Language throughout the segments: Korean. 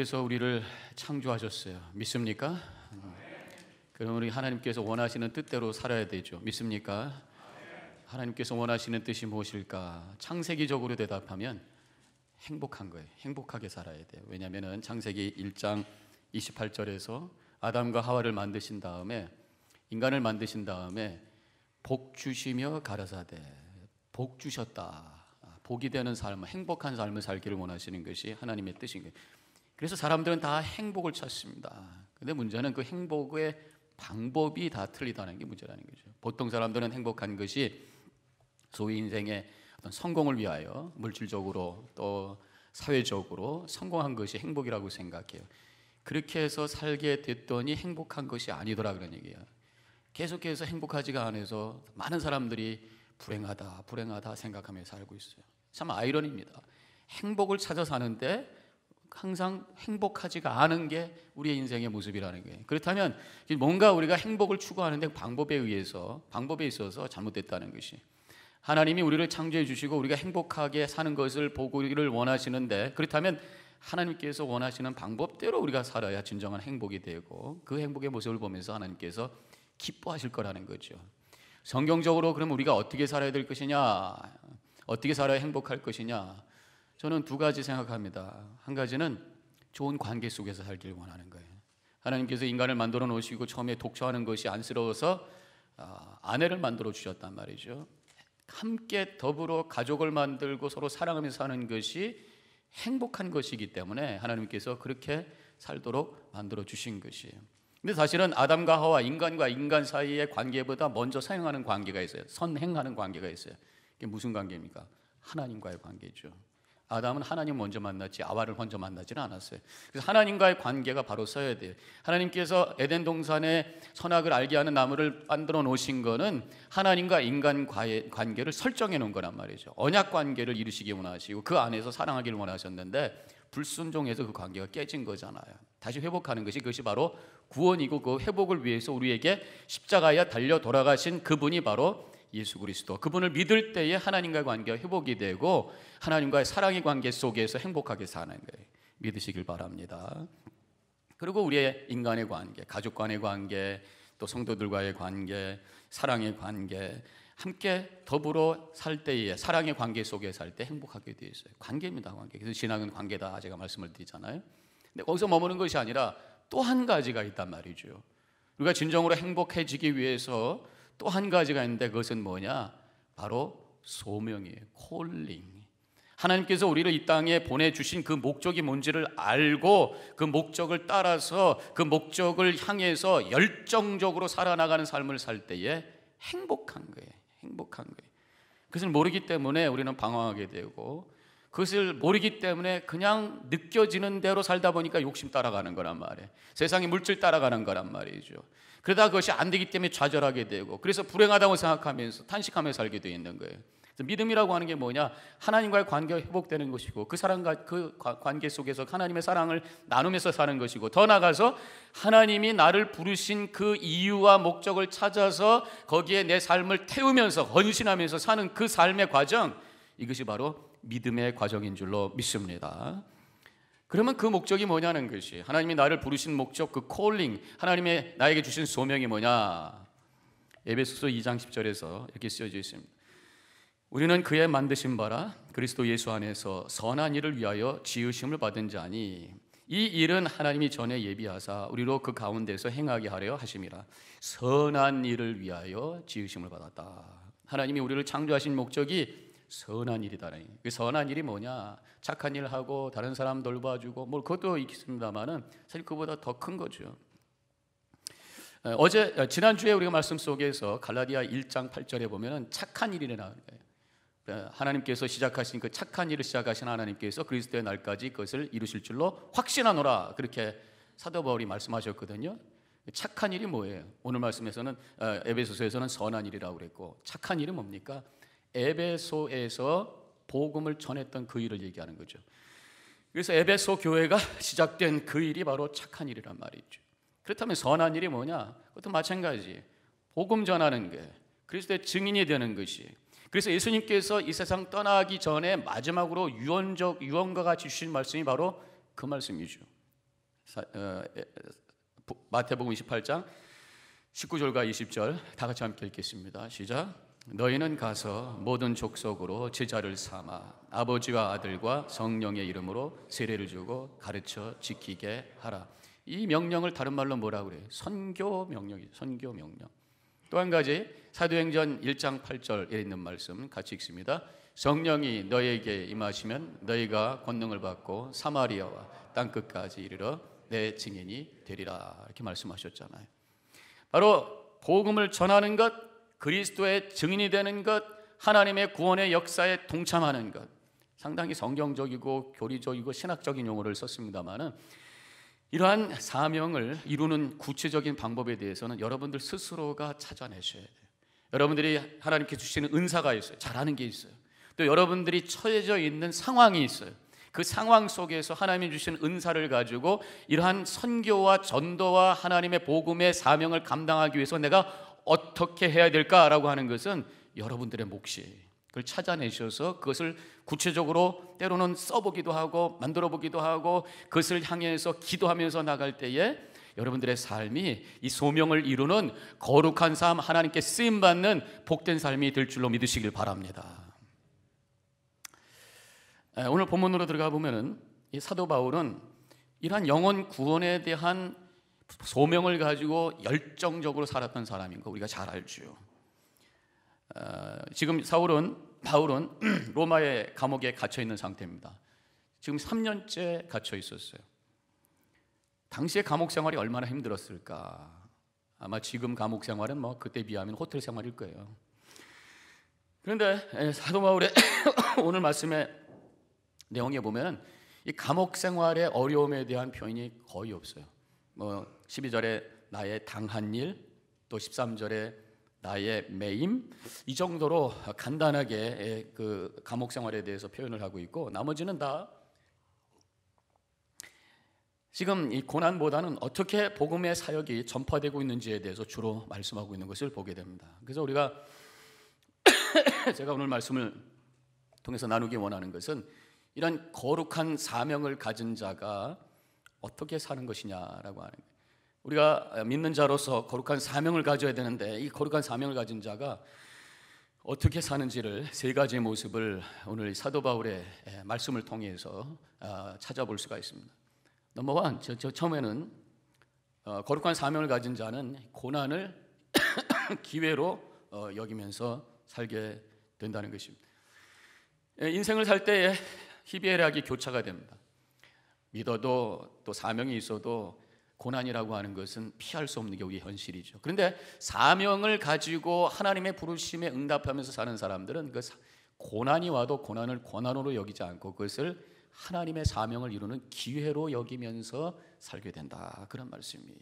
그래서 우리를 창조하셨어요. 믿습니까? 그럼 우리 하나님께서 원하시는 뜻대로 살아야 되죠. 믿습니까? 하나님께서 원하시는 뜻이 무엇일까? 창세기적으로 대답하면 행복한 거예요. 행복하게 살아야 돼요. 왜냐하면 창세기 1장 28절에서 아담과 하와를 만드신 다음에 인간을 만드신 다음에 복 주시며 가라사대 복 주셨다. 아, 복이 되는 삶, 행복한 삶을 살기를 원하시는 것이 하나님의 뜻인 거예요. 그래서 사람들은 다 행복을 찾습니다. 근데 문제는 그 행복의 방법이 다 틀리다는 게 문제라는 거죠. 보통 사람들은 행복한 것이 소위 인생의 어떤 성공을 위하여 물질적으로 또 사회적으로 성공한 것이 행복이라고 생각해요. 그렇게 해서 살게 됐더니 행복한 것이 아니더라 그런 얘기예요. 계속해서 행복하지가 않아서 많은 사람들이 불행하다, 불행하다 생각하며 살고 있어요. 참 아이러니입니다. 행복을 찾아 사는데 항상 행복하지가 않은 게 우리의 인생의 모습이라는 거예요. 그렇다면 뭔가 우리가 행복을 추구하는데 방법에 의해서 방법에 있어서 잘못됐다는 것이 하나님이 우리를 창조해 주시고 우리가 행복하게 사는 것을 보고를 원하시는데 그렇다면 하나님께서 원하시는 방법대로 우리가 살아야 진정한 행복이 되고 그 행복의 모습을 보면서 하나님께서 기뻐하실 거라는 거죠. 성경적으로 그럼 우리가 어떻게 살아야 될 것이냐? 어떻게 살아야 행복할 것이냐? 저는 두 가지 생각합니다. 한 가지는 좋은 관계 속에서 살길 원하는 거예요. 하나님께서 인간을 만들어 놓으시고 처음에 독처하는 것이 안쓰러워서 아, 아내를 만들어 주셨단 말이죠. 함께 더불어 가족을 만들고 서로 사랑하면서 사는 것이 행복한 것이기 때문에 하나님께서 그렇게 살도록 만들어 주신 것이에요. 근데 사실은 아담과 하와 인간과 인간 사이의 관계보다 먼저 사용하는 관계가 있어요. 선행하는 관계가 있어요. 이게 무슨 관계입니까? 하나님과의 관계죠. 아담은 하나님 먼저 만났지 아와를 먼저 만나지는 않았어요. 그래서 하나님과의 관계가 바로 써야 돼요. 하나님께서 에덴 동산에 선악을 알게 하는 나무를 만들어 놓으신 거는 하나님과 인간 관계를 설정해 놓은 거란 말이죠. 언약 관계를 이루시기 원하시고 그 안에서 사랑하기를 원하셨는데 불순종해서 그 관계가 깨진 거잖아요. 다시 회복하는 것이 그것이 바로 구원이고 그 회복을 위해서 우리에게 십자가에 달려 돌아가신 그분이 바로 예수 그리스도 그분을 믿을 때에 하나님과의 관계가 회복이 되고 하나님과의 사랑의 관계 속에서 행복하게 사는 거예요. 믿으시길 바랍니다. 그리고 우리의 인간의 관계, 가족 간의 관계, 또 성도들과의 관계, 사랑의 관계 함께 더불어 살 때에 사랑의 관계 속에 살 때 행복하게 되어 있어요. 관계입니다, 관계. 그래서 신앙은 관계다 제가 말씀을 드리잖아요. 근데 거기서 머무는 것이 아니라 또 한 가지가 있단 말이죠. 우리가 진정으로 행복해지기 위해서 또한 가지가 있는데 그것은 뭐냐? 바로 소명이에요. 콜링. 하나님께서 우리를 이 땅에 보내주신 그 목적이 뭔지를 알고 그 목적을 따라서 그 목적을 향해서 열정적으로 살아나가는 삶을 살 때에 행복한 거예요. 행복한 거예요. 그것을 모르기 때문에 우리는 방황하게 되고 그것을 모르기 때문에 그냥 느껴지는 대로 살다 보니까 욕심 따라가는 거란 말이에요. 세상의 물질 따라가는 거란 말이죠. 그러다 그것이 안 되기 때문에 좌절하게 되고 그래서 불행하다고 생각하면서 탄식하며 살게 되어 있는 거예요. 믿음이라고 하는 게 뭐냐? 하나님과의 관계가 회복되는 것이고 그 사랑과 그 관계 속에서 하나님의 사랑을 나누면서 사는 것이고 더 나아가서 하나님이 나를 부르신 그 이유와 목적을 찾아서 거기에 내 삶을 태우면서 헌신하면서 사는 그 삶의 과정 이것이 바로 믿음의 과정인 줄로 믿습니다. 그러면 그 목적이 뭐냐는 것이 하나님이 나를 부르신 목적 그 콜링 하나님의 나에게 주신 소명이 뭐냐 에베소서 2장 10절에서 이렇게 쓰여져 있습니다. 우리는 그의 만드신 바라 그리스도 예수 안에서 선한 일을 위하여 지으심을 받은 자니 이 일은 하나님이 전에 예비하사 우리로 그 가운데서 행하게 하려 하심이라 선한 일을 위하여 지으심을 받았다. 하나님이 우리를 창조하신 목적이 선한 일이다. 그 선한 일이 뭐냐? 착한 일 하고 다른 사람 돌봐주고 뭘 뭐 그것도 있습니다만은 사실 그보다 더 큰 거죠. 어, 어제 어, 지난주에 우리가 말씀 속에서 갈라디아 1장 8절에 보면은 착한 일이 나오는 거예요. 어, 하나님께서 시작하신 그 착한 일을 시작하신 하나님께서 그리스도의 날까지 그것을 이루실 줄로 확신하노라 그렇게 사도 바울이 말씀하셨거든요. 착한 일이 뭐예요? 오늘 말씀에서는 에베소서에서는 선한 일이라고 그랬고 착한 일이 뭡니까? 에베소에서 복음을 전했던 그 일을 얘기하는 거죠. 그래서 에베소 교회가 시작된 그 일이 바로 착한 일이란 말이죠. 그렇다면 선한 일이 뭐냐? 그것도 마찬가지. 복음 전하는 게 그리스도의 증인이 되는 것이. 그래서 예수님께서 이 세상 떠나기 전에 마지막으로 유언적 유언과 같이 주신 말씀이 바로 그 말씀이죠. 사, 어, 에, 마태복음 28장 19절과 20절 다 같이 함께 읽겠습니다. 시작. 너희는 가서 모든 족속으로 제자를 삼아 아버지와 아들과 성령의 이름으로 세례를 주고 가르쳐 지키게 하라. 이 명령을 다른 말로 뭐라 그래? 선교 명령이 선교 명령. 또 한 가지 사도행전 1장 8절에 있는 말씀 같이 읽습니다. 성령이 너에게 임하시면 너희가 권능을 받고 사마리아와 땅 끝까지 이르러 내 증인이 되리라 이렇게 말씀하셨잖아요. 바로 복음을 전하는 것 그리스도의 증인이 되는 것, 하나님의 구원의 역사에 동참하는 것. 상당히 성경적이고 교리적이고 신학적인 용어를 썼습니다만은 이러한 사명을 이루는 구체적인 방법에 대해서는 여러분들 스스로가 찾아내셔야 돼요. 여러분들이 하나님께 주시는 은사가 있어요. 잘하는 게 있어요. 또 여러분들이 처해져 있는 상황이 있어요. 그 상황 속에서 하나님이 주신 은사를 가지고 이러한 선교와 전도와 하나님의 복음의 사명을 감당하기 위해서 내가 어떻게 해야 될까라고 하는 것은 여러분들의 몫이 그걸 찾아내셔서 그것을 구체적으로 때로는 써보기도 하고 만들어보기도 하고 그것을 향해서 기도하면서 나갈 때에 여러분들의 삶이 이 소명을 이루는 거룩한 삶 하나님께 쓰임 받는 복된 삶이 될 줄로 믿으시길 바랍니다. 오늘 본문으로 들어가 보면은 사도 바울은 이러한 영혼 구원에 대한 소명을 가지고 열정적으로 살았던 사람인 거 우리가 잘 알죠. 어, 지금 사울은 바울은 로마의 감옥에 갇혀 있는 상태입니다. 지금 3년째 갇혀 있었어요. 당시의 감옥 생활이 얼마나 힘들었을까? 아마 지금 감옥 생활은 뭐 그때 비하면 호텔 생활일 거예요. 그런데 예, 사도 바울의 오늘 말씀의 내용에 보면 이 감옥 생활의 어려움에 대한 표현이 거의 없어요. 뭐 12절에 나의 당한 일, 또 13절에 나의 매임 이 정도로 간단하게 예, 그 감옥 생활에 대해서 표현을 하고 있고 나머지는 다 지금 이 고난보다는 어떻게 복음의 사역이 전파되고 있는지에 대해서 주로 말씀하고 있는 것을 보게 됩니다. 그래서 우리가 제가 오늘 말씀을 통해서 나누기 원하는 것은 이런 거룩한 사명을 가진 자가 어떻게 사는 것이냐라고 하는 거예요. 우리가 믿는 자로서 거룩한 사명을 가져야 되는데 이 거룩한 사명을 가진 자가 어떻게 사는지를 세 가지의 모습을 오늘 사도 바울의 말씀을 통해서 아, 찾아볼 수가 있습니다. 넘버 원, 저, 저 처음에는 어, 거룩한 사명을 가진 자는 고난을 기회로 어, 여기면서 살게 된다는 것입니다. 예, 인생을 살 때에 히비에락이 교차가 됩니다. 믿어도 또 사명이 있어도 고난이라고 하는 것은 피할 수 없는 게 우리 현실이죠. 그런데 사명을 가지고 하나님의 부르심에 응답하면서 사는 사람들은 그 고난이 와도 고난을 고난으로 여기지 않고 그것을 하나님의 사명을 이루는 기회로 여기면서 살게 된다. 그런 말씀이에요.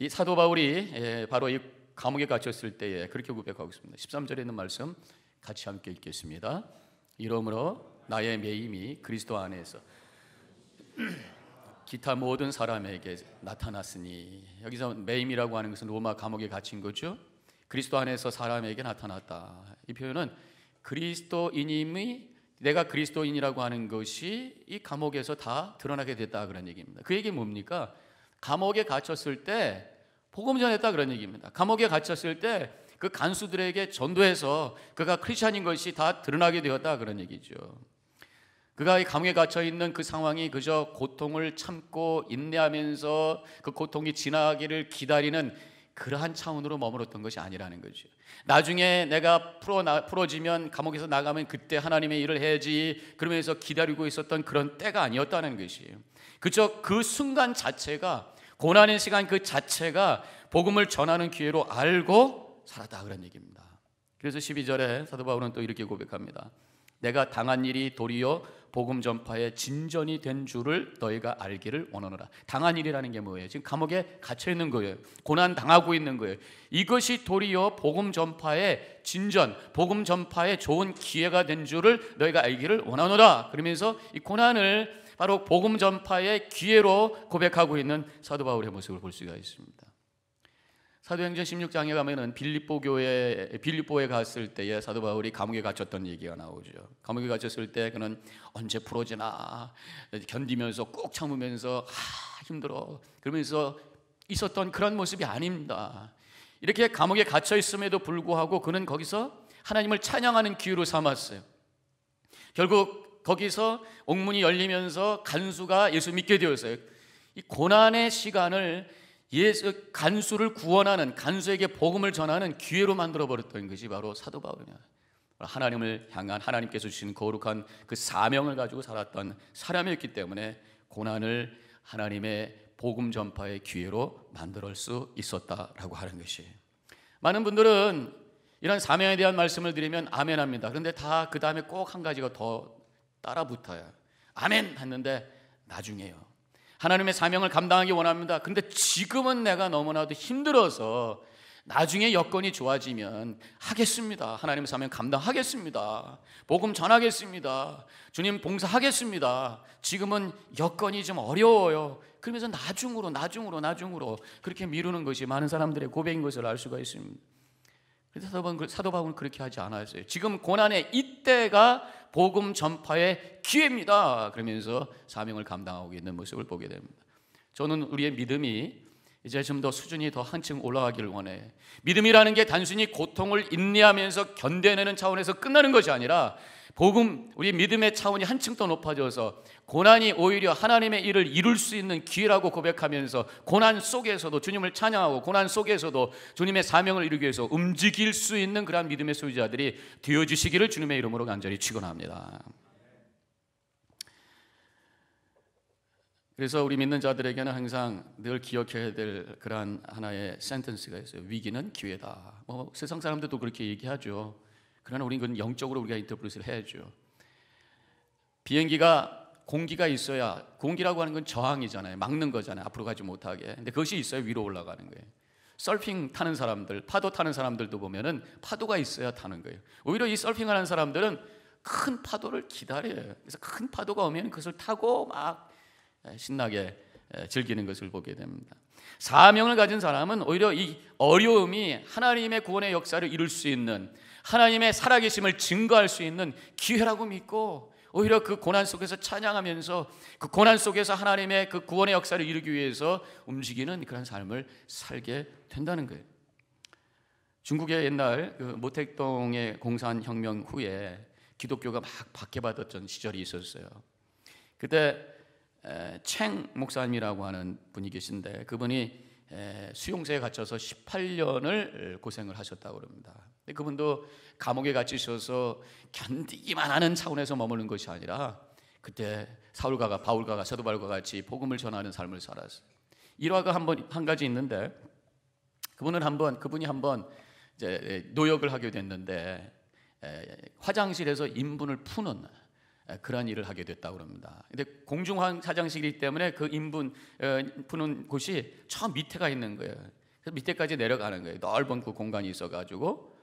이 사도 바울이 예, 바로 이 감옥에 갇혔을 때에 그렇게 고백하고 있습니다. 13절에 있는 말씀 같이 함께 읽겠습니다. 이러므로 나의 매임이 그리스도 안에서 기타 모든 사람에게 나타났으니 여기서 매임이라고 하는 것은 로마 감옥에 갇힌 거죠. 그리스도 안에서 사람에게 나타났다. 이 표현은 그리스도인임이 내가 그리스도인이라고 하는 것이 이 감옥에서 다 드러나게 됐다 그런 얘기입니다. 그 얘기 뭡니까? 감옥에 갇혔을 때 복음 전했다 그런 얘기입니다. 감옥에 갇혔을 때 그 간수들에게 전도해서 그가 크리스천인 것이 다 드러나게 되었다 그런 얘기죠. 그가 감옥에 갇혀 있는 그 상황이 그저 고통을 참고 인내하면서 그 고통이 지나기를 기다리는 그러한 차원으로 머물렀던 것이 아니라는 거죠. 나중에 내가 풀어 나, 풀어지면 감옥에서 나가면 그때 하나님의 일을 해야지 그러면서 기다리고 있었던 그런 때가 아니었다는 것이에요. 그저 그 순간 자체가 고난의 시간 그 자체가 복음을 전하는 기회로 알고 살았다 그런 얘기입니다. 그래서 12절에 사도 바울은 또 이렇게 고백합니다. 내가 당한 일이 도리어 복음 전파의 진전이 된 줄을 너희가 알기를 원하노라. 당한 일이라는 게 뭐예요? 지금 감옥에 갇혀 있는 거예요. 고난 당하고 있는 거예요. 이것이 도리어 복음 전파의 진전, 복음 전파의 좋은 기회가 된 줄을 너희가 알기를 원하노라. 그러면서 이 고난을 바로 복음 전파의 기회로 고백하고 있는 사도 바울의 모습을 볼 수가 있습니다. 사도행전 16장에 가면은 빌립보 교회 빌립보에 갔을 때에 사도 바울이 감옥에 갇혔던 얘기가 나오죠. 감옥에 갇혔을 때 그는 언제 풀어지나 견디면서 꾹 참으면서 아 힘들어 그러면서 있었던 그런 모습이 아닙니다. 이렇게 감옥에 갇혀 있음에도 불구하고 그는 거기서 하나님을 찬양하는 기회로 삼았어요. 결국 거기서 옥문이 열리면서 간수가 예수 믿게 되었어요. 이 고난의 시간을 예수 간수를 구원하는 간수에게 복음을 전하는 기회로 만들어 버렸던 것이 바로 사도 바울이야 하나님을 향한 하나님께서 주신 거룩한 그 사명을 가지고 살았던 사람이었기 때문에 고난을 하나님의 복음 전파의 기회로 만들수 있었다라고 하는 것이. 많은 분들은 이런 사명에 대한 말씀을 드리면 아멘합니다. 그런데 다 그 다음에 꼭 한 가지가 더 따라 붙어요. 아멘 했는데 나중에요. 하나님의 사명을 감당하기 원합니다. 근데 지금은 내가 너무나도 힘들어서 나중에 여건이 좋아지면 하겠습니다. 하나님 사명 감당하겠습니다. 복음 전하겠습니다. 주님 봉사하겠습니다. 지금은 여건이 좀 어려워요. 그러면서 나중으로, 나중으로, 나중으로 그렇게 미루는 것이 많은 사람들의 고백인 것을 알 수가 있습니다. 사도, 사도 바울은 그렇게 하지 않았어요. 지금 고난의 이때가 복음 전파의 기회입니다. 그러면서 사명을 감당하고 있는 모습을 보게 됩니다. 저는 우리의 믿음이 이제 좀 더 수준이 더 한층 올라가기를 원해. 믿음이라는 게 단순히 고통을 인내하면서 견뎌내는 차원에서 끝나는 것이 아니라 복음 우리 믿음의 차원이 한층 더 높아져서 고난이 오히려 하나님의 일을 이룰 수 있는 기회라고 고백하면서 고난 속에서도 주님을 찬양하고 고난 속에서도 주님의 사명을 이루기 위해서 움직일 수 있는 그러한 믿음의 소유자들이 되어 주시기를 주님의 이름으로 간절히 축원합니다. 그래서 우리 믿는 자들에게는 항상 늘 기억해야 될 그러한 하나의 센텐스가 있어요. 위기는 기회다. 뭐 세상 사람들도 그렇게 얘기하죠. 그러나 우리는 그건 영적으로 우리가 인터프리스를 해야죠. 비행기가 공기가 있어야 공기라고 하는 건 저항이잖아요. 막는 거잖아요. 앞으로 가지 못하게. 근데 그것이 있어야 위로 올라가는 거예요. 서핑 타는 사람들, 파도 타는 사람들도 보면은 파도가 있어야 타는 거예요. 오히려 이 서핑하는 사람들은 큰 파도를 기다려요. 그래서 큰 파도가 오면 그것을 타고 막 신나게 즐기는 것을 보게 됩니다. 사명을 가진 사람은 오히려 이 어려움이 하나님의 구원의 역사를 이룰 수 있는 하나님의 살아계심을 증거할 수 있는 기회라고 믿고 오히려 그 고난 속에서 찬양하면서 그 고난 속에서 하나님의 그 구원의 역사를 이루기 위해서 움직이는 그런 삶을 살게 된다는 거예요. 중국의 옛날 그 모택동의 공산 혁명 후에 기독교가 막 박해받았던 시절이 있었어요. 그때 챙 목사님이라고 하는 분이 계신데 그분이 수용소에 갇혀서 18년을 고생을 하셨다고 합니다. 그분도 감옥에 갇히셔서 견디기만 하는 차원에서 머무는 것이 아니라 그때 사울가가 바울가가 사도발과 같이 복음을 전하는 삶을 살았어요. 일화가 한번 한 가지 있는데 그분은 한번 그분이 한번 이제 노역을 하게 됐는데 화장실에서 인분을 푸는 그런 일을 하게 됐다고 합니다. 근데 공중화 사장식이기 때문에 그 인분 푸는 곳이 저 밑에가 있는 거예요. 그래서 밑에까지 내려가는 거예요. 넓은 그 공간이 있어가지고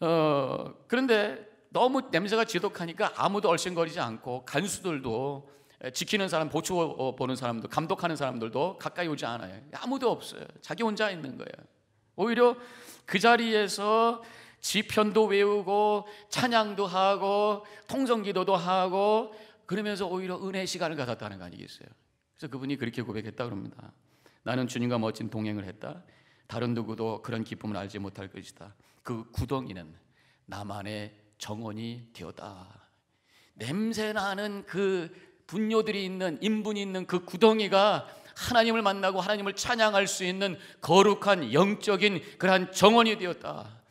어, 그런데 너무 냄새가 지독하니까 아무도 얼씬거리지 않고 간수들도 지키는 사람, 보초 어, 보는 사람도 감독하는 사람들도 가까이 오지 않아요. 아무도 없어요. 자기 혼자 있는 거예요. 오히려 그 자리에서 시편도 외우고 찬양도 하고 통성기도도 하고 그러면서 오히려 은혜 시간을 가졌다는 거 아니겠어요? 그래서 그분이 그렇게 고백했다 그럽니다. 나는 주님과 멋진 동행을 했다. 다른 누구도 그런 기쁨을 알지 못할 것이다. 그 구덩이는 나만의 정원이 되었다. 냄새 나는 그 분뇨들이 있는 인분이 있는 그 구덩이가 하나님을 만나고 하나님을 찬양할 수 있는 거룩한 영적인 그러한 정원이 되었다.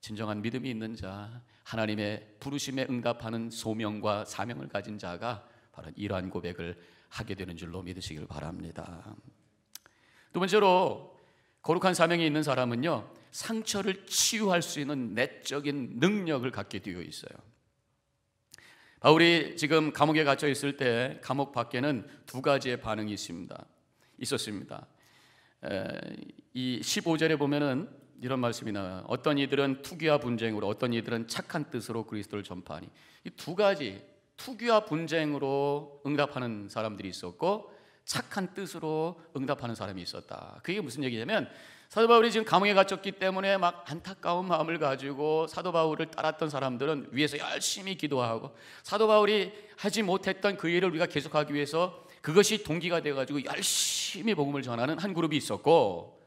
진정한 믿음이 있는 자, 하나님의 부르심에 응답하는 소명과 사명을 가진 자가 바로 이러한 고백을 하게 되는 줄로 믿으시길 바랍니다. 두 번째로 거룩한 사명이 있는 사람은요 상처를 치유할 수 있는 내적인 능력을 갖게 되어 있어요. 바울이 지금 감옥에 갇혀 있을 때 감옥 밖에는 두 가지의 반응이 있습니다. 있었습니다. 에, 이 15절에 보면은 이런 말씀이 나와요. 어떤 이들은 투기와 분쟁으로 어떤 이들은 착한 뜻으로 그리스도를 전파하니 이 두 가지 투기와 분쟁으로 응답하는 사람들이 있었고 착한 뜻으로 응답하는 사람이 있었다. 그게 무슨 얘기냐면 사도 바울이 지금 감옥에 갇혔기 때문에 막 안타까운 마음을 가지고 사도 바울을 따랐던 사람들은 위에서 열심히 기도하고 사도 바울이 하지 못했던 그 일을 우리가 계속하기 위해서 그것이 동기가 돼 가지고 열심히 복음을 전하는 한 그룹이 있었고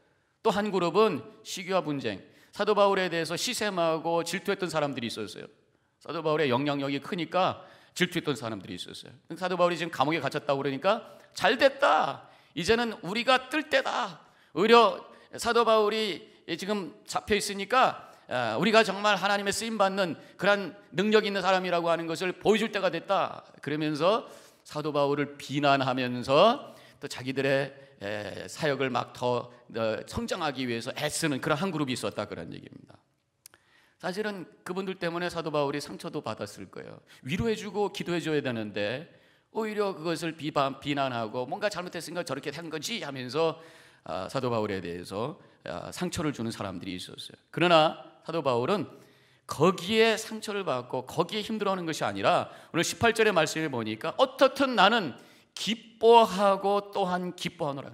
또한 그룹은 시기와 분쟁. 사도 바울에 대해서 시샘하고 질투했던 사람들이 있었어요. 사도 바울의 영향력이 크니까 질투했던 사람들이 있었어요. 사도 바울이 지금 감옥에 갇혔다고 그러니까 잘 됐다. 이제는 우리가 뜰 때다. 오려 사도 바울이 지금 잡혀 있으니까 아, 우리가 정말 하나님의 쓰임 받는 그런 능력 있는 사람이라고 하는 것을 보여줄 때가 됐다. 그러면서 사도 바울을 비난하면서 또 자기들의 사역을 막더 어, 성장하기 위해서 애쓰는 그런 한 그룹이 있었다 그런 얘기입니다. 사실은 그분들 때문에 사도 바울이 상처도 받았을 거예요. 위로해주고 기도해줘야 되는데 오히려 그것을 비판, 비난하고 뭔가 잘못했으니까 저렇게 한 거지 하면서 아, 사도 바울에 대해서 아, 상처를 주는 사람들이 있었어요. 그러나 사도 바울은 거기에 상처를 받고 거기에 힘들어하는 것이 아니라 오늘 18절의 말씀을 보니까 어떻든 나는 기뻐하고 또한 기뻐하노라.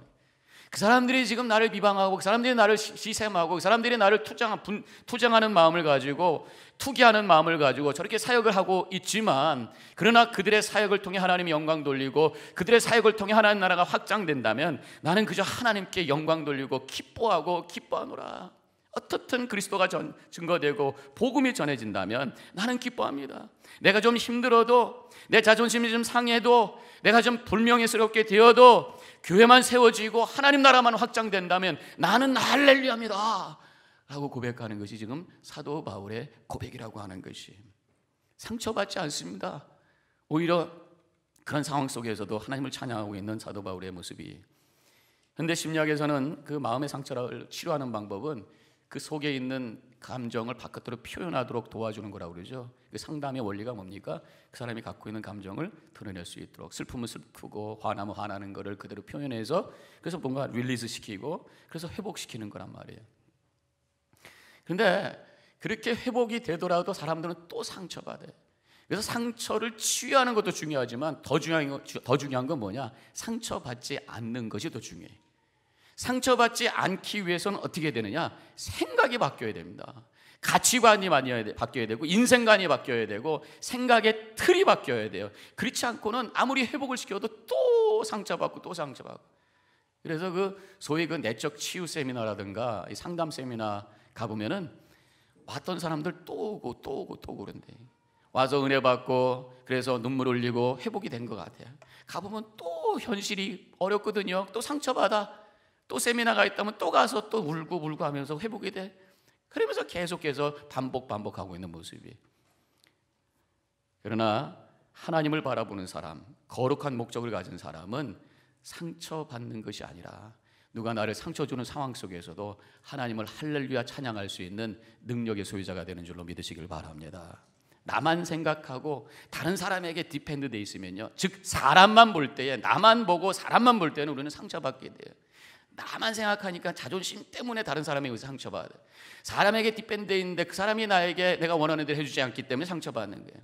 그 사람들이 지금 나를 비방하고 그 사람들이 나를 시샘하고 그 사람들이 나를 투장, 분, 투장하는 마음을 가지고 투기하는 마음을 가지고 저렇게 사역을 하고 있지만 그러나 그들의 사역을 통해 하나님의 영광 돌리고 그들의 사역을 통해 하나님 나라가 확장된다면 나는 그저 하나님께 영광 돌리고 기뻐하고 기뻐하노라 어떻든 그리스도가 전, 증거되고 복음이 전해진다면 나는 기뻐합니다. 내가 좀 힘들어도 내 자존심이 좀 상해도 내가 좀 불명예스럽게 되어도 교회만 세워지고 하나님 나라만 확장된다면 나는 할렐루야입니다. 라고 고백하는 것이 지금 사도 바울의 고백이라고 하는 것이 상처받지 않습니다. 오히려 그런 상황 속에서도 하나님을 찬양하고 있는 사도 바울의 모습이 현대 심리학에서는 그 마음의 상처를 치료하는 방법은 그 속에 있는 감정을 바깥으로 표현하도록 도와주는 거라고 그러죠. 그 상담의 원리가 뭡니까? 그 사람이 갖고 있는 감정을 드러낼 수 있도록 슬픔은 슬프고 화나면 화나는 거를 그대로 표현해서 그래서 뭔가 릴리즈 시키고 그래서 회복시키는 거란 말이에요. 그런데 그렇게 회복이 되더라도 사람들은 또 상처받아요. 그래서 상처를 치유하는 것도 중요하지만 더 중요한 더 중요한 건 뭐냐? 상처받지 않는 것이 더 중요해요. 상처받지 않기 위해서는 어떻게 되느냐? 생각이 바뀌어야 됩니다. 가치관이 바뀌어야 되고 인생관이 바뀌어야 되고 생각의 틀이 바뀌어야 돼요. 그렇지 않고는 아무리 회복을 시켜도 또 상처받고 또 상처받고. 그래서 그 소위 그 내적 치유 세미나라든가 상담 세미나 가보면은 왔던 사람들 또 오고 또 오고 또 그런데 와서 은혜 받고 그래서 눈물 흘리고 회복이 된 것 같아요. 가보면 또 현실이 어렵거든요. 또 상처받아. 또 세미나가 있다면 또 가서 또 울고 울고 하면서 회복이 돼. 그러면서 계속해서 반복 반복하고 있는 모습이. 그러나 하나님을 바라보는 사람, 거룩한 목적을 가진 사람은 상처받는 것이 아니라 누가 나를 상처 주는 상황 속에서도 하나님을 할렐루야 찬양할 수 있는 능력의 소유자가 되는 줄로 믿으시길 바랍니다. 나만 생각하고 다른 사람에게 디펜드 돼 있으면요. 즉 사람만 볼 때에 나만 보고 사람만 볼 때는 우리는 상처받게 돼요. 나만 생각하니까 자존심 때문에 다른 사람에 의해서 상처받아. 사람에게 뒷밴드인데 그 사람이 나에게 내가 원하는 대로 해주지 않기 때문에 상처받는 거예요.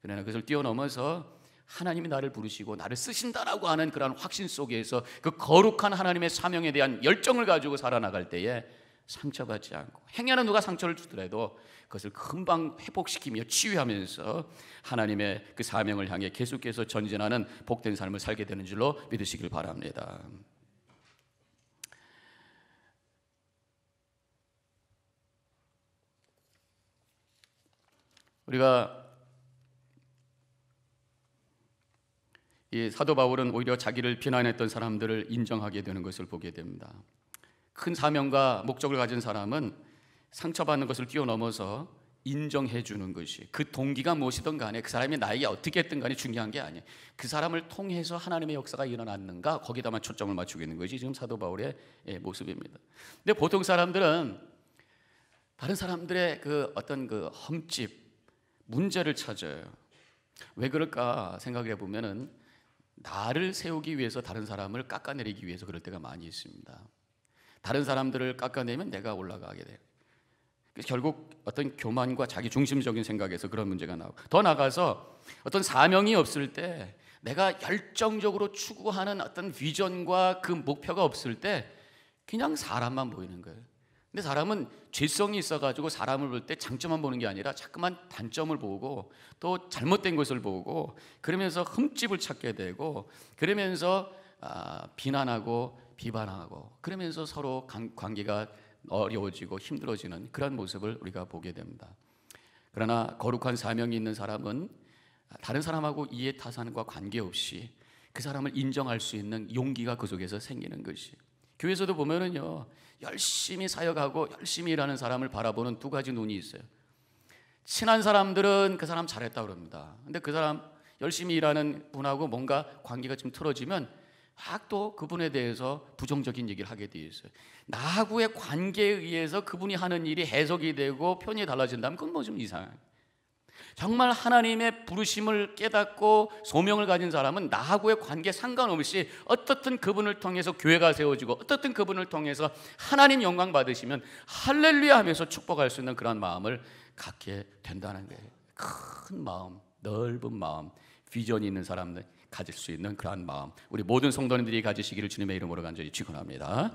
그러나 그것을 뛰어넘어서 하나님이 나를 부르시고 나를 쓰신다라고 하는 그러 확신 속에서 그 거룩한 하나님의 사명에 대한 열정을 가지고 살아나갈 때에 상처받지 않고 행여는 누가 상처를 주더라도 그것을 금방 회복시키며 치유하면서 하나님의 그 사명을 향해 계속해서 전진하는 복된 삶을 살게 되는 줄로 믿으시길 바랍니다. 우리가 이 사도 바울은 오히려 자기를 비난했던 사람들을 인정하게 되는 것을 보게 됩니다. 큰 사명과 목적을 가진 사람은 상처받는 것을 뛰어넘어서 인정해 주는 것이 그 동기가 무엇이든 간에 그 사람이 나에게 어떻게 했든 간에 중요한 게 아니에요. 그 사람을 통해서 하나님의 역사가 일어났는가 거기다만 초점을 맞추고 있는 것이 지금 사도 바울의 예, 모습입니다. 근데 보통 사람들은 다른 사람들의 그 어떤 그 흠집 문제를 찾아요. 왜 그럴까 생각해 보면은 나를 세우기 위해서 다른 사람을 깎아내리기 위해서 그럴 때가 많이 있습니다. 다른 사람들을 깎아내면 내가 올라가게 돼요. 결국 어떤 교만과 자기 중심적인 생각에서 그런 문제가 나오고 더 나가서 어떤 사명이 없을 때 내가 열정적으로 추구하는 어떤 비전과 그 목표가 없을 때 그냥 사람만 보이는 거예요. 근데 사람은 죄성이 있어가지고 사람을 볼 때 장점만 보는 게 아니라 자꾸만 단점을 보고 또 잘못된 것을 보고 그러면서 흠집을 찾게 되고 그러면서 아, 비난하고 비반하고 그러면서 서로 관계가 어려워지고 힘들어지는 그런 모습을 우리가 보게 됩니다. 그러나 거룩한 사명이 있는 사람은 아, 다른 사람하고 이해 타산과 관계없이 그 사람을 인정할 수 있는 용기가 그 속에서 생기는 것이 교회에서도 보면은요, 열심히 사역하고 열심히 일하는 사람을 바라보는 두 가지 눈이 있어요. 친한 사람들은 그 사람 잘했다 그럽니다. 근데 그 사람 열심히 일하는 분하고 뭔가 관계가 좀 틀어지면 확 또 그분에 대해서 부정적인 얘기를 하게 되어 있어요. 나하고의 관계에 의해서 그분이 하는 일이 해석이 되고 편이 달라진다면 그건 뭐 좀 이상해요. 정말 하나님의 부르심을 깨닫고 소명을 가진 사람은 나하고의 관계 상관없이 어떻든 그분을 통해서 교회가 세워지고 어떻든 그분을 통해서 하나님 영광 받으시면 할렐루야 하면서 축복할 수 있는 그런 마음을 갖게 된다는 거예요. 큰 마음, 넓은 마음, 비전이 있는 사람들 가질 수 있는 그러한 마음 우리 모든 성도님들이 가지시기를 주님의 이름으로 간절히 축원합니다.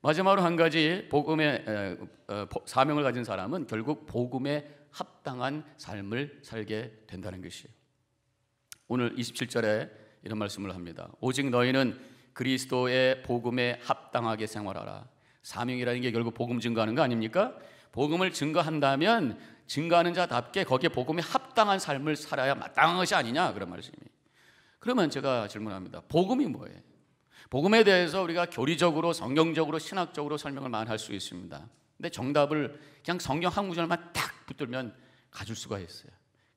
마지막으로 한 가지 복음의 어, 어, 사명을 가진 사람은 결국 복음의 합당한 삶을 살게 된다는 것이에요. 오늘 27절에 이런 말씀을 합니다. 오직 너희는 그리스도의 복음에 합당하게 생활하라. 사명이라는 게 결국 복음 증거하는 거 아닙니까? 복음을 증거한다면 증거하는 자답게 거기에 복음에 합당한 삶을 살아야 마땅한 것이 아니냐 그런 말씀이. 그러면 제가 질문합니다. 복음이 뭐예요? 복음에 대해서 우리가 교리적으로, 성경적으로, 신학적으로 설명을 많이 할 수 있습니다. 근데 정답을 그냥 성경 한 구절만 딱 붙들면 가질 수가 있어요.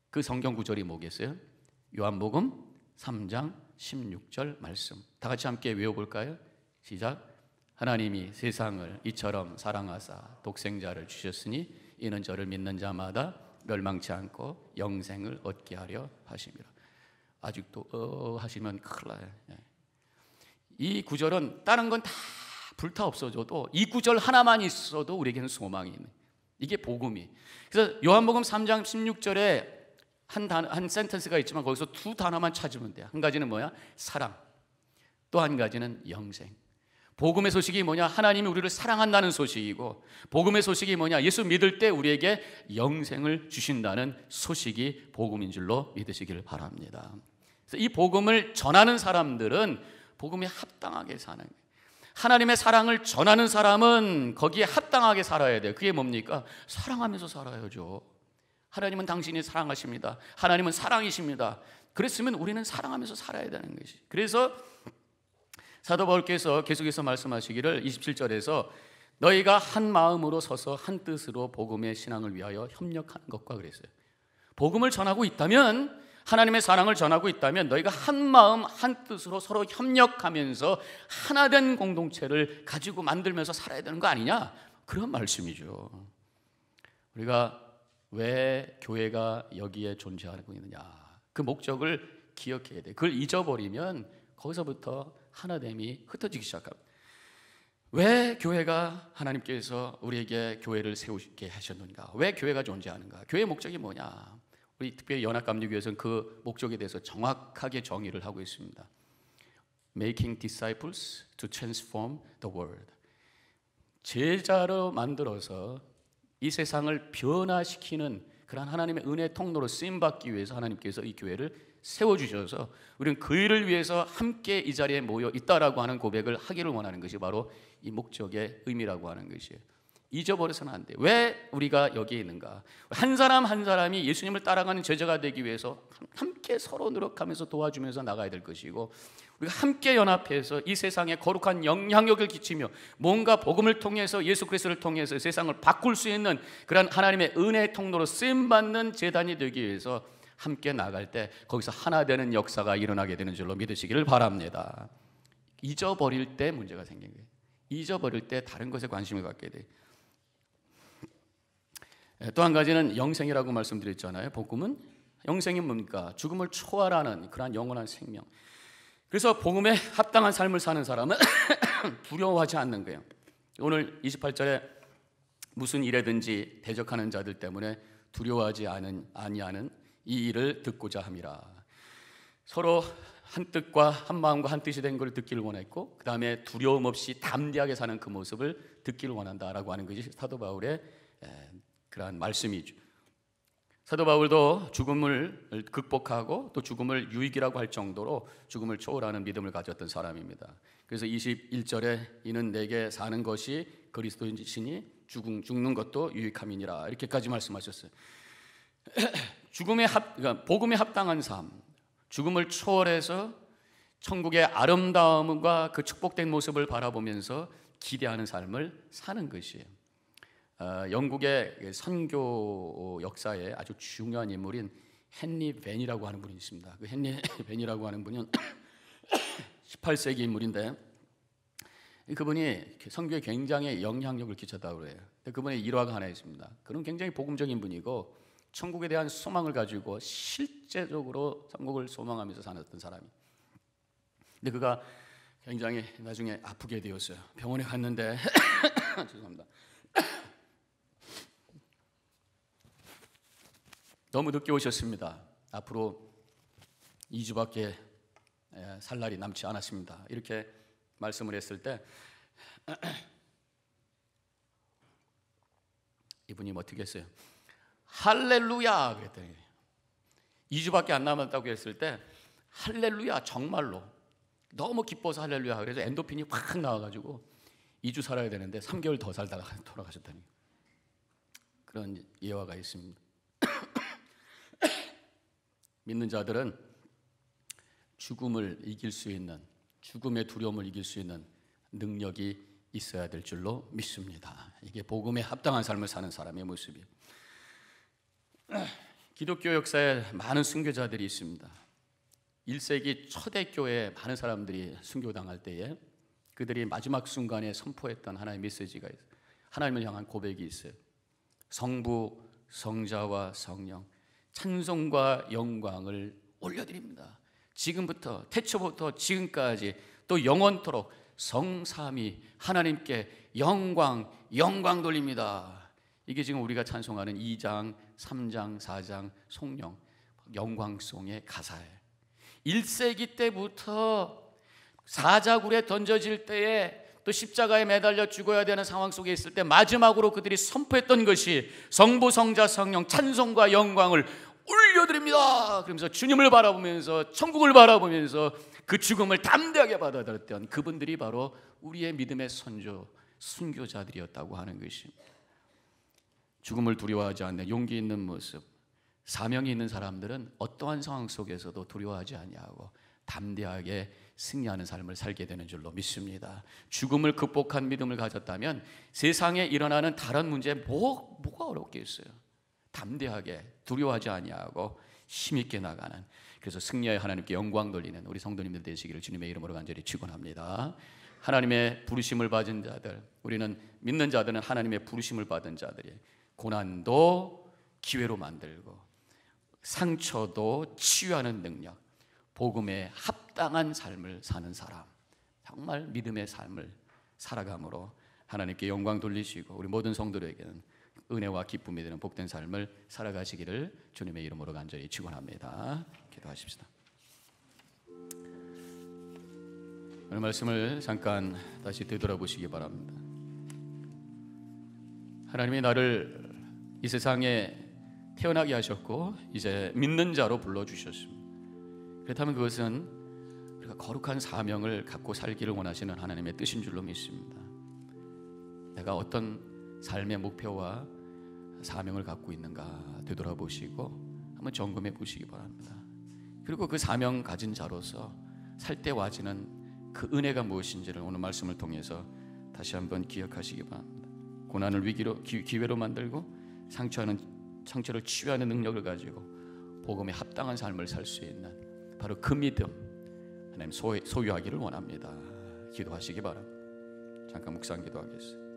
그 성경 구절이 뭐겠어요? 요한복음 3장 16절 말씀. 다 같이 함께 외워볼까요? 시작. 하나님이 세상을 이처럼 사랑하사 독생자를 주셨으니 이는 저를 믿는 자마다 멸망치 않고 영생을 얻게 하려 하심이라. 아직도 어 하시면 큰일 나요. 예. 이 구절은 다른 건 다 불타 없어져도 이 구절 하나만 있어도 우리에게는 소망이 있는. 이게 복음이. 그래서 요한복음 3장 16절에 한, 단, 한 센텐스가 있지만 거기서 두 단어만 찾으면 돼요. 한 가지는 뭐야? 사랑. 또 한 가지는 영생. 복음의 소식이 뭐냐? 하나님이 우리를 사랑한다는 소식이고, 복음의 소식이 뭐냐? 예수 믿을 때 우리에게 영생을 주신다는 소식이 복음인 줄로 믿으시기를 바랍니다. 그래서 이 복음을 전하는 사람들은 복음에 합당하게 사는 거예요. 하나님의 사랑을 전하는 사람은 거기에 합당하게 살아야 돼요. 그게 뭡니까? 사랑하면서 살아야죠. 하나님은 당신이 사랑하십니다. 하나님은 사랑이십니다. 그랬으면 우리는 사랑하면서 살아야 되는 것이. 그래서 사도 바울께서 계속해서 말씀하시기를 27절에서 너희가 한 마음으로 서서 한 뜻으로 복음의 신앙을 위하여 협력하는 것과 그랬어요. 복음을 전하고 있다면 하나님의 사랑을 전하고 있다면 너희가 한 마음 한 뜻으로 서로 협력하면서 하나된 공동체를 가지고 만들면서 살아야 되는 거 아니냐? 그런 말씀이죠. 우리가 왜 교회가 여기에 존재하고 있느냐? 그 목적을 기억해야 돼. 그걸 잊어버리면 거기서부터 하나됨이 흩어지기 시작합니다. 왜 교회가 하나님께서 우리에게 교회를 세우게 하셨는가? 왜 교회가 존재하는가? 교회의 목적이 뭐냐? 우리 특별히 연합감리교회에서는 그 목적에 대해서 정확하게 정의를 하고 있습니다. Making disciples to transform the world. 제자로 만들어서 이 세상을 변화시키는 그러 하나님의 은혜 통로로 쓰임 받기 위해서 하나님께서 이 교회를 세워 주셔서 우리는 그 일을 위해서 함께 이 자리에 모여 있다라고 하는 고백을 하기를 원하는 것이 바로 이 목적의 의미라고 하는 것이에요. 잊어버려서는 안 돼. 왜 우리가 여기에 있는가? 한 사람 한 사람이 예수님을 따라가는 제자가 되기 위해서 함께 서로 노력하면서 도와주면서 나가야 될 것이고 우리가 함께 연합해서 이 세상에 거룩한 영향력을 끼치며 뭔가 복음을 통해서 예수 그리스도를 통해서 세상을 바꿀 수 있는 그런 하나님의 은혜의 통로로 쓰임 받는 재단이 되기 위해서 함께 나갈 때 거기서 하나 되는 역사가 일어나게 되는 줄로 믿으시기를 바랍니다. 잊어버릴 때 문제가 생긴 거예요. 잊어버릴 때 다른 것에 관심을 갖게 돼. 요 예, 또한 가지는 영생이라고 말씀드렸잖아요. 복음은 영생이 뭡니까? 죽음을 초월하는 그러한 영원한 생명. 그래서 복음에 합당한 삶을 사는 사람은 두려워하지 않는 거예요. 오늘 28절에 무슨 일에든지 대적하는 자들 때문에 두려워하지 않은 아니하는 이 일을 듣고자 함이라. 서로 한 뜻과 한 마음과 한 뜻이 된것 듣기를 원했고 그 다음에 두려움 없이 담대하게 사는 그 모습을 듣기를 원한다라고 하는 것이 사도 바울의 예, 그러한 말씀이죠. 사도 바울도 죽음을 극복하고 또 죽음을 유익이라고 할 정도로 죽음을 초월하는 믿음을 가졌던 사람입니다. 그래서 21절에 이는 내게 사는 것이 그리스도인이시니 죽음, 죽는 것도 유익함이니라 이렇게까지 말씀하셨어요. 죽음에 합, 그러니까 복음에 합당한 삶, 죽음을 초월해서 천국의 아름다움과 그 축복된 모습을 바라보면서 기대하는 삶을 사는 것이에요. 어, 영국의 그 선교 역사에 아주 중요한 인물인 헨리 벤이라고 하는 분이 있습니다. 그 헨리 벤이라고 하는 분은 18세기 인물인데 그분이 선교에 굉장히 영향력을 끼쳤다고 그요 근데 그분의 일화가 하나 있습니다. 그는 굉장히 복음적인 분이고 천국에 대한 소망을 가지고 실제적으로 천국을 소망하면서 살았던 사람이. 근데 그가 굉장히 나중에 아프게 되었어요. 병원에 갔는데 죄송합니다. 너무 늦게 오셨습니다. 앞으로 2주밖에 살 날이 남지 않았습니다. 이렇게 말씀을 했을 때 이분이 뭐 어떻게 했어요? 할렐루야 그랬더니 2주밖에 안 남았다고 했을 때 할렐루야 정말로 너무 기뻐서 할렐루야 그래서 엔도핀이 확 나와가지고 2주 살아야 되는데 3개월 더 살다가 돌아가셨다니 그런 예화가 있습니다. 믿는 자들은 죽음을 이길 수 있는 죽음의 두려움을 이길 수 있는 능력이 있어야 될 줄로 믿습니다. 이게 복음에 합당한 삶을 사는 사람의 모습이 기독교 역사에 많은 순교자들이 있습니다. 1세기 초대교회에 많은 사람들이 순교당할 때에 그들이 마지막 순간에 선포했던 하나의 메시지가 있어요. 하나님을 향한 고백이 있어요. 성부, 성자와 성령 찬송과 영광을 올려드립니다. 지금부터 태초부터 지금까지 또 영원토록 성삼이 하나님께 영광 영광 돌립니다. 이게 지금 우리가 찬송하는 2장, 3장, 4장 송령 영광송의 가사예요. 1세기 때부터 사자굴에 던져질 때에 또 십자가에 매달려 죽어야 되는 상황 속에 있을 때 마지막으로 그들이 선포했던 것이 성부 성자 성령 찬송과 영광을 올려드립니다. 그러면서 주님을 바라보면서 천국을 바라보면서 그 죽음을 담대하게 받아들였던 그분들이 바로 우리의 믿음의 선조 순교자들이었다고 하는 것입니다. 죽음을 두려워하지 않는 용기 있는 모습, 사명이 있는 사람들은 어떠한 상황 속에서도 두려워하지 아니하고 담대하게 승리하는 삶을 살게 되는 줄로 믿습니다. 죽음을 극복한 믿음을 가졌다면 세상에 일어나는 다른 문제 뭐 뭐가 어렵겠어요. 담대하게 두려워하지 아니하고 힘 있게 나가는 그래서 승리의 하나님께 영광 돌리는 우리 성도님들 되시기를 주님의 이름으로 간절히 축원합니다. 하나님의 부르심을 받은 자들, 우리는 믿는 자들은 하나님의 부르심을 받은 자들이 고난도 기회로 만들고 상처도 치유하는 능력, 복음에 합당한 삶을 사는 사람, 정말 믿음의 삶을 살아감으로 하나님께 영광 돌리시고 우리 모든 성도들에게는 은혜와 기쁨이 되는 복된 삶을 살아가시기를 주님의 이름으로 간절히 축원합니다. 기도하십시다. 오늘 말씀을 잠깐 다시 되돌아보시기 바랍니다. 하나님이 나를 이 세상에 태어나게 하셨고 이제 믿는 자로 불러 주셨습니다. 그렇다면 그것은 우리가 거룩한 사명을 갖고 살기를 원하시는 하나님의 뜻인 줄로 믿습니다. 내가 어떤 삶의 목표와 사명을 갖고 있는가 되돌아보시고 한번 점검해 보시기 바랍니다. 그리고 그 사명 가진 자로서 살 때 와지는 그 은혜가 무엇인지를 오늘 말씀을 통해서 다시 한번 기억하시기 바랍니다. 고난을 위기로 기회로 만들고 상처하는 상처를 치유하는 능력을 가지고 복음에 합당한 삶을 살 수 있는 바로 그 믿음 하나님 소유하기를 원합니다. 기도하시기 바랍니다. 잠깐 묵상 기도하겠습니다.